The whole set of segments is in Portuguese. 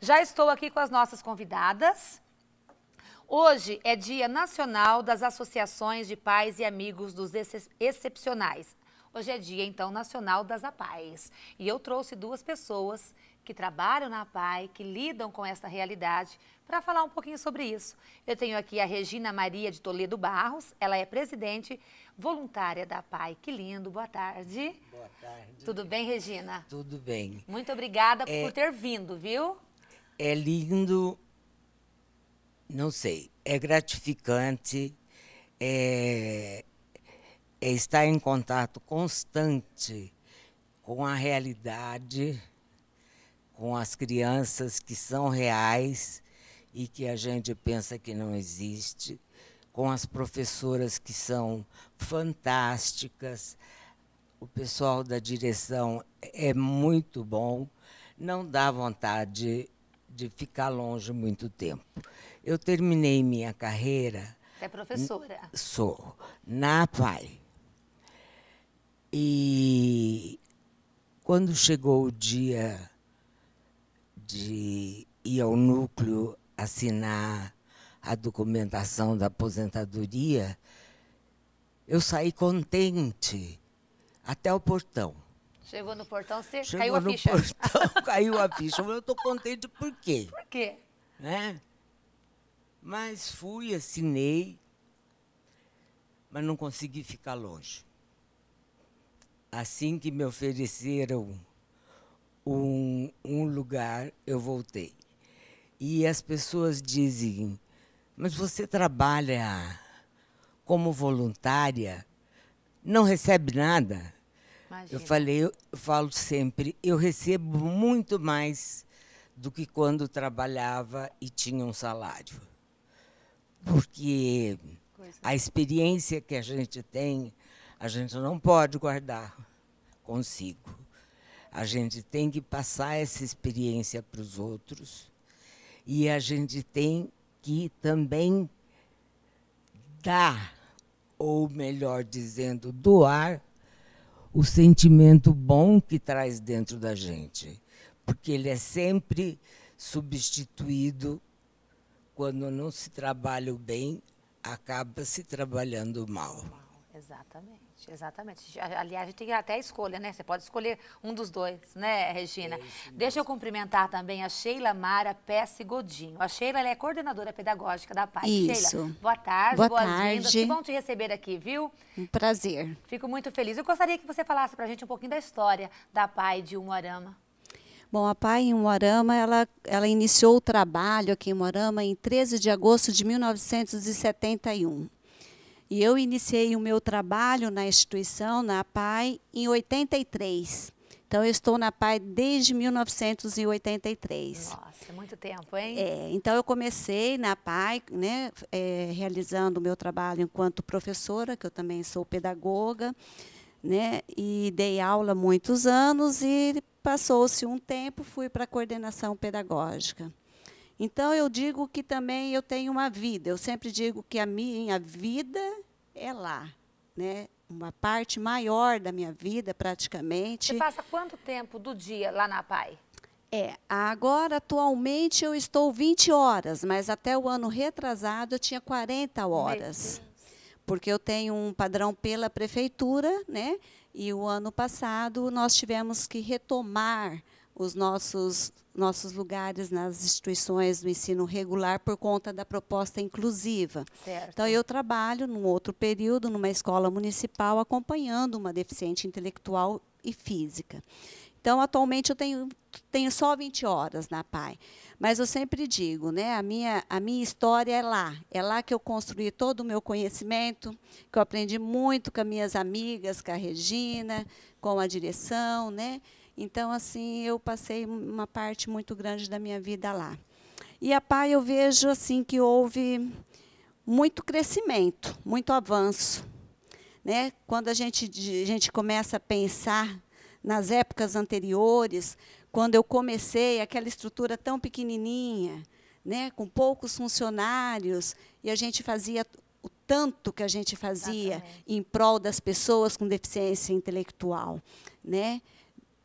Já estou aqui com as nossas convidadas. Hoje é Dia Nacional das Associações de Pais e Amigos dos Excepcionais. Hoje é Dia, então, Nacional das APAES. E eu trouxe duas pessoas que trabalham na APAE, que lidam com essa realidade, para falar um pouquinho sobre isso. Eu tenho aqui a Regina Maria de Toledo Barros, ela é presidente voluntária da APAE. Que lindo, boa tarde. Boa tarde. Tudo bem, Regina? Tudo bem. Muito obrigada é... por ter vindo, viu? É lindo, não sei, é gratificante, é, é estar em contato constante com a realidade, com as crianças que são reais e que a gente pensa que não existe, com as professoras que são fantásticas, o pessoal da direção é muito bom, não dá vontade de ficar longe muito tempo. Eu terminei minha carreira. Você é professora? Sou, na PAI. E quando chegou o dia de ir ao núcleo assinar a documentação da aposentadoria, eu saí contente até o portão. Chegou no portão, você Chegou caiu a no ficha. Portão, caiu a ficha. Eu estou contente por quê? Por quê? Né? Mas fui, assinei, mas não consegui ficar longe. Assim que me ofereceram um, um lugar, eu voltei. E as pessoas dizem, mas você trabalha como voluntária, não recebe nada? Imagina. Eu falei, eu falo sempre, eu recebo muito mais do que quando trabalhava e tinha um salário. Porque a experiência que a gente tem, a gente não pode guardar consigo. A gente tem que passar essa experiência para os outros e a gente tem que também dar, ou melhor dizendo, doar o sentimento bom que traz dentro da gente, porque ele é sempre substituído quando não se trabalha bem, acaba se trabalhando mal. Exatamente, exatamente. Aliás, a gente tem até a escolha, né? Você pode escolher um dos dois, né, Regina? É Deixa eu cumprimentar também a Sheila Mara Pesce Godinho. A Sheila é coordenadora pedagógica da PAI. Isso. Sheila, boa tarde, boa boas-vindas. Que bom te receber aqui, viu? Um prazer. Fico muito feliz. Eu gostaria que você falasse para a gente um pouquinho da história da PAI de Umuarama. Bom, a PAI em Moarama, ela, ela iniciou o trabalho aqui em Moarama em 13 de agosto de 1971. E eu iniciei o meu trabalho na instituição, na PAI, em 83. Então, eu estou na PAI desde 1983. Nossa, é muito tempo, hein? É, então, eu comecei na PAI, né, é, realizando o meu trabalho enquanto professora, que eu também sou pedagoga, né, e dei aula muitos anos e passou-se um tempo, fui para a coordenação pedagógica. Então, eu digo que também eu tenho uma vida. Eu sempre digo que a minha vida é lá, né? Uma parte maior da minha vida, praticamente. Você passa quanto tempo do dia lá na PAI? É, agora, atualmente, eu estou 20 horas, mas até o ano retrasado eu tinha 40 horas. Porque eu tenho um padrão pela prefeitura, né? E o ano passado nós tivemos que retomar os nossos, nossos lugares nas instituições do ensino regular por conta da proposta inclusiva. Certo. Então, eu trabalho, num outro período, numa escola municipal, acompanhando uma deficiente intelectual e física. Então, atualmente, eu tenho, tenho só 20 horas na PAI. Mas eu sempre digo, né, a minha, a minha história é lá. É lá que eu construí todo o meu conhecimento, que eu aprendi muito com minhas amigas, com a Regina, com a direção, né? Então, assim, eu passei uma parte muito grande da minha vida lá. E a PAI eu vejo assim que houve muito crescimento, muito avanço. Né? Quando a gente, a gente começa a pensar nas épocas anteriores, quando eu comecei, aquela estrutura tão pequenininha, né? com poucos funcionários, e a gente fazia o tanto que a gente fazia Exatamente. em prol das pessoas com deficiência intelectual. Né?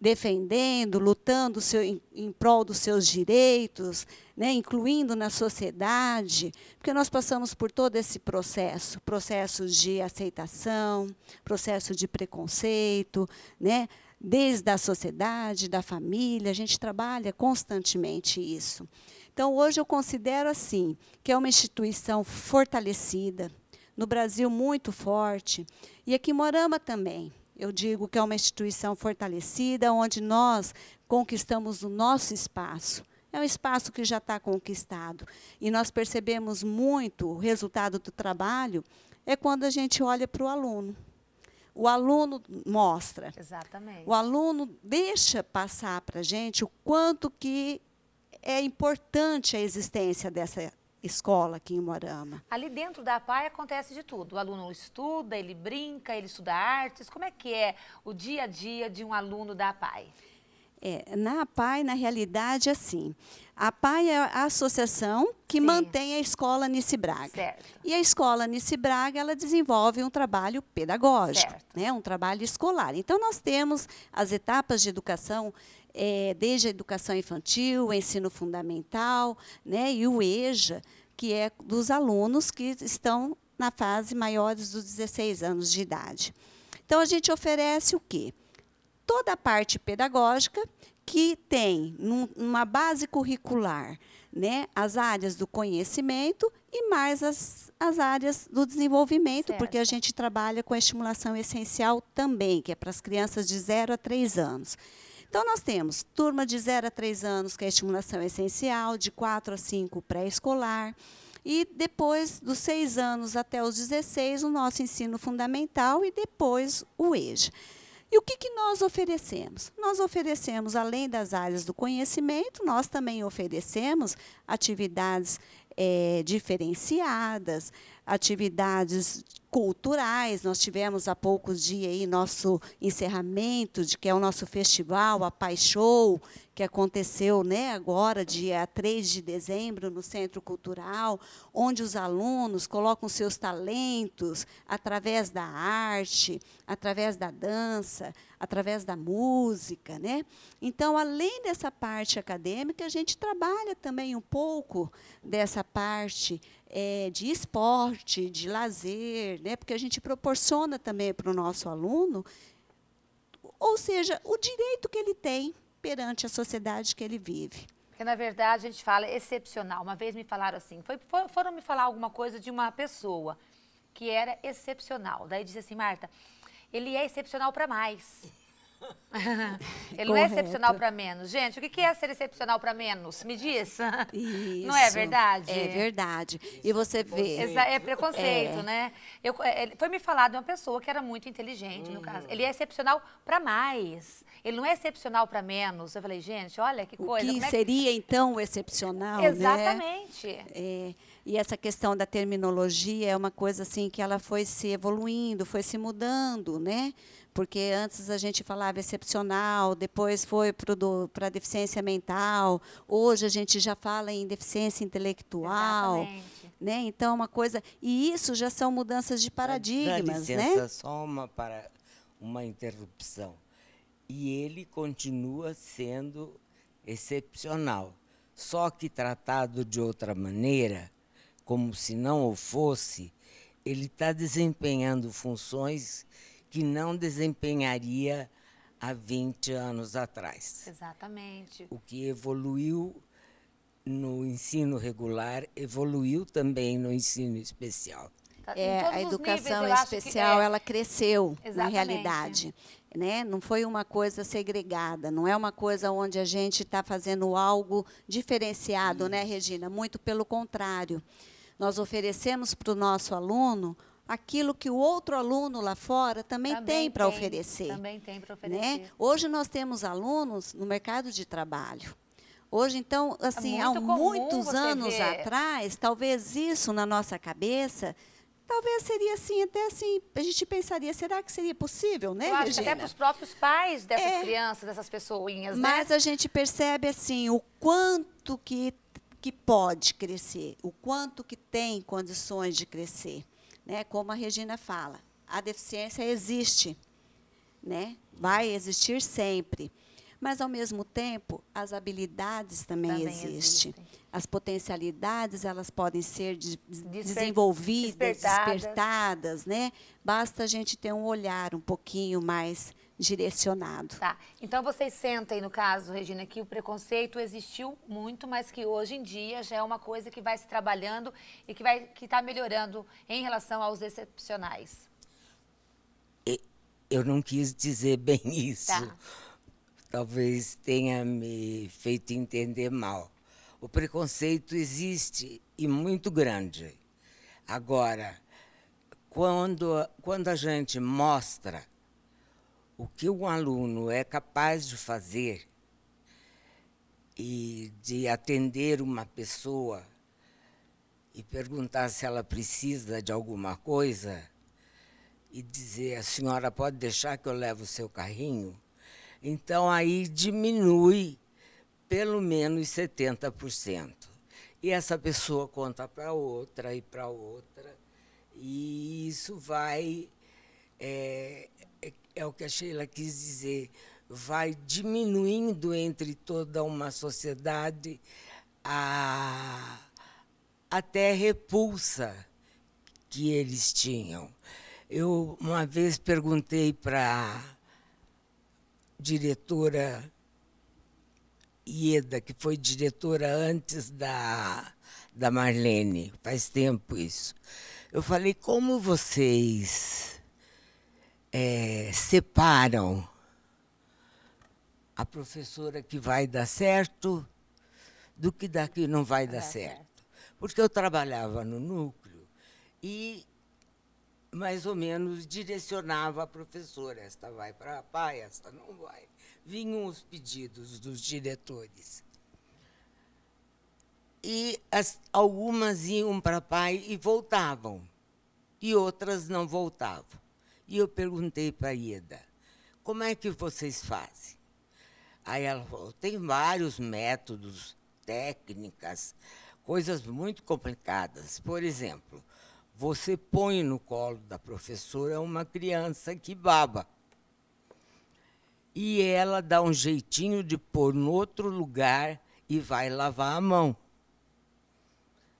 defendendo, lutando seu, em, em, prol dos seus direitos, né, incluindo na sociedade, porque nós passamos por todo esse processo, processo de aceitação, processo de preconceito, né, desde a sociedade, da família, a gente trabalha constantemente isso. Então, hoje eu considero assim, que é uma instituição fortalecida, no Brasil muito forte, e aqui em Morama também, eu digo que é uma instituição fortalecida, onde nós conquistamos o nosso espaço. É um espaço que já está conquistado. E nós percebemos muito o resultado do trabalho é quando a gente olha para o aluno. O aluno mostra. Exatamente. O aluno deixa passar para a gente o quanto que é importante a existência dessa, escola aqui em Moarama. Ali dentro da APAI acontece de tudo. O aluno estuda, ele brinca, ele estuda artes. Como é que é o dia a dia de um aluno da APAI? É, na APAI, na realidade, é assim, a APAI é a associação que Sim. mantém a escola Nice Braga. Certo. E a escola Nice Braga, ela desenvolve um trabalho pedagógico, né, um trabalho escolar. Então, nós temos as etapas de educação é, desde a educação infantil, o ensino fundamental né, e o EJA, que é dos alunos que estão na fase maiores dos 16 anos de idade. Então, a gente oferece o quê? Toda a parte pedagógica, que tem num, uma base curricular né, as áreas do conhecimento e mais as, as áreas do desenvolvimento, certo. porque a gente trabalha com a estimulação essencial também, que é para as crianças de 0 a 3 anos. Então, nós temos turma de 0 a 3 anos, que é a estimulação é essencial, de 4 a 5, pré-escolar. E depois, dos 6 anos até os 16, o nosso ensino fundamental e depois o EJA. E o que, que nós oferecemos? Nós oferecemos, além das áreas do conhecimento, nós também oferecemos atividades é, diferenciadas, atividades culturais. Nós tivemos há poucos dias aí nosso encerramento, de que é o nosso festival, a Paixão, que aconteceu né, agora, dia 3 de dezembro, no Centro Cultural, onde os alunos colocam seus talentos através da arte, através da dança, através da música. Né? Então, além dessa parte acadêmica, a gente trabalha também um pouco dessa parte é, de esporte, de lazer, né? porque a gente proporciona também para o nosso aluno, ou seja, o direito que ele tem perante a sociedade que ele vive. Porque, na verdade, a gente fala excepcional. Uma vez me falaram assim, foi, foram me falar alguma coisa de uma pessoa que era excepcional. Daí disse assim, Marta, ele é excepcional para mais. Ele não é excepcional para menos. Gente, o que é ser excepcional para menos? Me diz. Isso, não é verdade? É verdade. E você vê. Exa é preconceito, é. né? Eu, é, foi me falado de uma pessoa que era muito inteligente, hum. no caso. Ele é excepcional para mais. Ele não é excepcional para menos. Eu falei, gente, olha que coisa. O que, é que... seria, então, o excepcional, né? Exatamente. Né? É. E essa questão da terminologia é uma coisa assim que ela foi se evoluindo, foi se mudando, né? porque antes a gente falava excepcional, depois foi para deficiência mental, hoje a gente já fala em deficiência intelectual. Exatamente. Né? Então, uma coisa. E isso já são mudanças de paradigmas. Dá licença, é né? só uma, para, uma interrupção. E ele continua sendo excepcional, só que tratado de outra maneira, como se não o fosse, ele está desempenhando funções que não desempenharia há 20 anos atrás. Exatamente. O que evoluiu no ensino regular, evoluiu também no ensino especial. Tá, é, a educação níveis, especial, é... ela cresceu Exatamente. na realidade. Né? Não foi uma coisa segregada, não é uma coisa onde a gente está fazendo algo diferenciado, né, Regina? Muito pelo contrário. Nós oferecemos para o nosso aluno aquilo que o outro aluno lá fora também, também tem para oferecer. Também tem para né? oferecer. Né? Hoje nós temos alunos no mercado de trabalho. Hoje, então, é assim, é há muitos anos ver... atrás, talvez isso na nossa cabeça talvez seria assim, até assim, a gente pensaria, será que seria possível, né, claro, Regina? Até para os próprios pais dessas é, crianças, dessas pessoinhas, né? Mas a gente percebe, assim, o quanto que, que pode crescer, o quanto que tem condições de crescer né, como a Regina fala, a deficiência existe, né, vai existir sempre. Mas, ao mesmo tempo, as habilidades também, também existem. existem. As potencialidades, elas podem ser de, Desper desenvolvidas, despertadas. despertadas. né? Basta a gente ter um olhar um pouquinho mais direcionado. Tá. Então vocês sentem, no caso, Regina, que o preconceito existiu muito, mas que hoje em dia já é uma coisa que vai se trabalhando e que vai que está melhorando em relação aos excepcionais. Eu não quis dizer bem isso. Tá. Talvez tenha me feito entender mal. O preconceito existe e muito grande. Agora, quando, quando a gente mostra o que um aluno é capaz de fazer e de atender uma pessoa e perguntar se ela precisa de alguma coisa e dizer a senhora pode deixar que eu levo o seu carrinho, então aí diminui pelo menos 70%. E essa pessoa conta para outra e para outra, e isso vai é, é o que a Sheila quis dizer, vai diminuindo entre toda uma sociedade a, até repulsa que eles tinham. Eu uma vez perguntei para a diretora Ieda, que foi diretora antes da, da Marlene, faz tempo isso. Eu falei, como vocês é, separam a professora que vai dar certo do que daqui não vai dar certo. Porque eu trabalhava no núcleo e mais ou menos direcionava a professora, esta vai para pai, esta não vai. Vinham os pedidos dos diretores. E as, algumas iam para pai e voltavam, e outras não voltavam. E eu perguntei para a Ieda, como é que vocês fazem? Aí ela falou, tem vários métodos, técnicas, coisas muito complicadas. Por exemplo, você põe no colo da professora uma criança que baba. E ela dá um jeitinho de pôr no outro lugar e vai lavar a mão.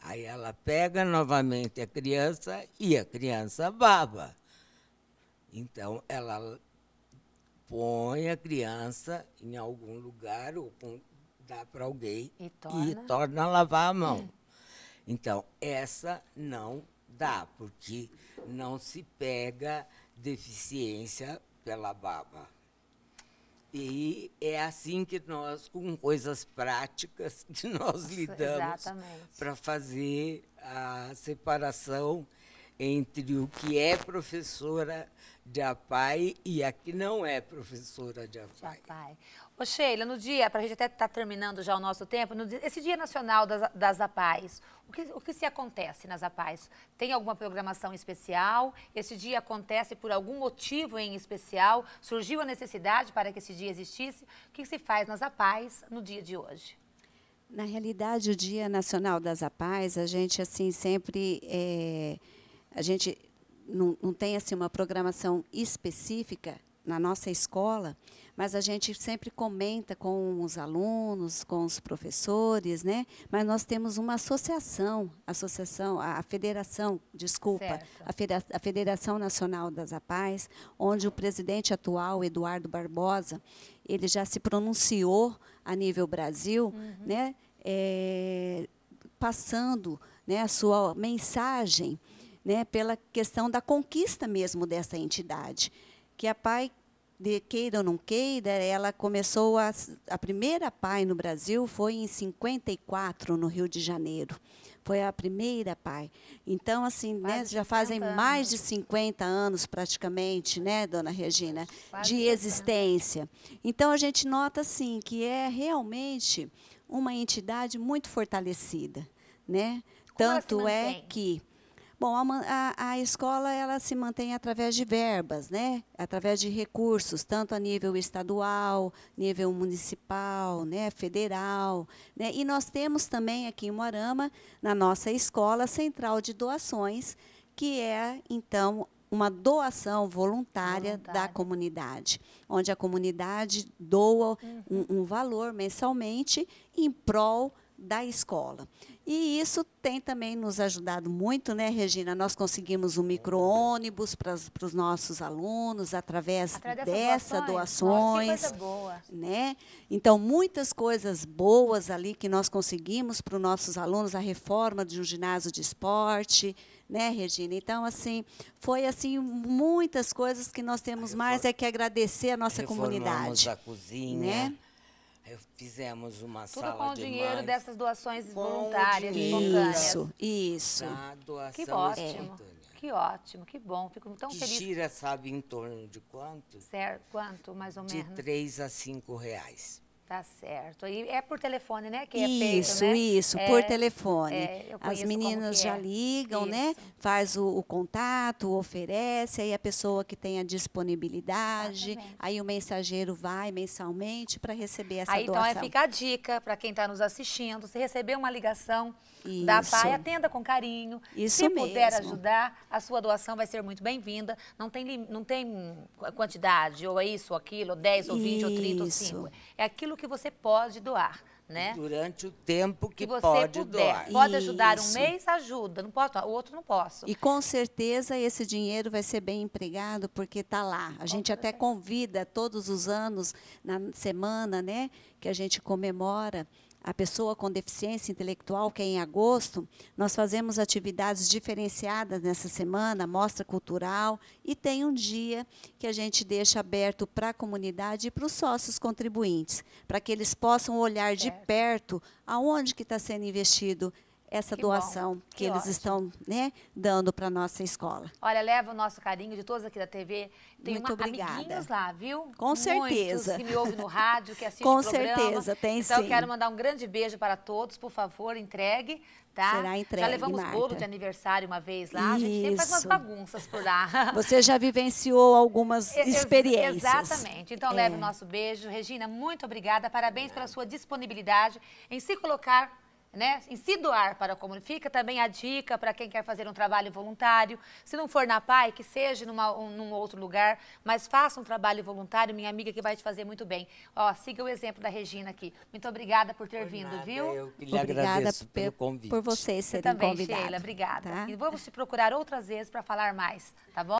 Aí ela pega novamente a criança e a criança baba. Então, ela põe a criança em algum lugar ou com, dá para alguém e torna... e torna a lavar a mão. Hum. Então, essa não dá, porque não se pega deficiência pela baba. E é assim que nós, com coisas práticas, que nós lidamos para fazer a separação entre o que é professora de APAI e a que não é professora de APAI. APAI. Ô Sheila, no dia, para a gente até estar tá terminando já o nosso tempo, no, esse Dia Nacional das, das APAIs, o que, o que se acontece nas APAIs? Tem alguma programação especial? Esse dia acontece por algum motivo em especial? Surgiu a necessidade para que esse dia existisse? O que se faz nas APAIs no dia de hoje? Na realidade, o Dia Nacional das APAIs, a gente assim sempre... É a gente não, não tem assim uma programação específica na nossa escola, mas a gente sempre comenta com os alunos, com os professores, né? Mas nós temos uma associação, associação, a federação, desculpa, a, a Federação Nacional das APAES, onde o presidente atual Eduardo Barbosa, ele já se pronunciou a nível Brasil, uhum. né? É, passando, né, a sua mensagem né, pela questão da conquista mesmo dessa entidade. Que a PAI, de queira ou não queira, ela começou a, a primeira PAI no Brasil foi em 54 no Rio de Janeiro. Foi a primeira PAI. Então, assim, né, já fazem anos. mais de 50 anos praticamente, né, dona Regina, Quase de existência. Então, a gente nota, assim, que é realmente uma entidade muito fortalecida, né? Tanto é que Bom, a, a, escola ela se mantém através de verbas, né? através de recursos, tanto a nível estadual, nível municipal, né? federal. Né? E nós temos também aqui em Moarama, na nossa escola, central de doações, que é, então, uma doação voluntária, voluntária, da comunidade, onde a comunidade doa uhum. um, um, valor mensalmente em prol da escola. E isso tem também nos ajudado muito, né, Regina? Nós conseguimos um micro-ônibus para os nossos alunos através, através dessa doações. doações boa. né? Então, muitas coisas boas ali que nós conseguimos para os nossos alunos, a reforma de um ginásio de esporte, né, Regina? Então, assim, foi assim muitas coisas que nós temos mais é que agradecer a nossa comunidade. a cozinha. Né? Fizemos uma Tudo sala de Tudo com o dinheiro mães, dessas doações voluntárias, Isso, isso. doação que ótimo. É. Que ótimo, que bom. Fico tão que feliz. Gira, sabe, em torno de quanto? Certo, quanto, mais ou menos? De 3 a 5 reais. Tá certo. E é por telefone, né? Que isso, é feito, né? isso, é, por telefone. É, As meninas já é. ligam, né? isso. né? Faz o, o, contato, oferece, aí a pessoa que tem a disponibilidade, Exatamente. aí o mensageiro vai mensalmente para receber essa aí, então, doação. Então, é, fica a dica para quem está nos assistindo. Se receber uma ligação isso. da PAI, atenda com carinho. Isso Se mesmo. puder ajudar, a sua doação vai ser muito bem-vinda. Não tem, não tem quantidade, ou é isso, ou aquilo, ou 10, ou 20, isso. ou 30, ou 5. É aquilo que que você pode doar. Né? Durante o tempo que, que você pode puder. doar. Pode ajudar Isso. um mês, ajuda. Não posso, o outro não posso. E com certeza esse dinheiro vai ser bem empregado porque está lá. A gente até convida todos os anos na semana, né, que a gente comemora a pessoa com deficiência intelectual, que é em agosto, nós fazemos atividades diferenciadas nessa semana, mostra cultural, e tem um dia que a gente deixa aberto para a comunidade e para os sócios contribuintes, para que eles possam olhar de perto aonde que está sendo investido essa que doação bom. que, que eles estão né, dando para nossa escola. Olha, leva o nosso carinho de todos aqui da TV. Tem Muito uma, obrigada. amiguinhos lá, viu? Com Muitos certeza. que me ouvem no rádio, que assistem o programa. Com certeza, tem então, sim. Então eu quero mandar um grande beijo para todos, por favor, entregue. Tá? Será entregue, Já levamos Marta. bolo de aniversário uma vez lá, Isso. a gente sempre faz umas bagunças por lá. Você já vivenciou algumas Ex experiências. exatamente. Então é. leve o nosso beijo. Regina, muito obrigada, parabéns pela sua disponibilidade em se colocar né? E se doar para a comunidade. Fica também a dica para quem quer fazer um trabalho voluntário. Se não for na PAI, que seja numa, um, num outro lugar, mas faça um trabalho voluntário, minha amiga, que vai te fazer muito bem. Ó, siga o exemplo da Regina aqui. Muito obrigada por ter por vindo, nada, viu? Eu que lhe obrigada agradeço pelo convite. Por você ser convidada obrigada. Tá? E vamos te procurar outras vezes para falar mais, tá bom?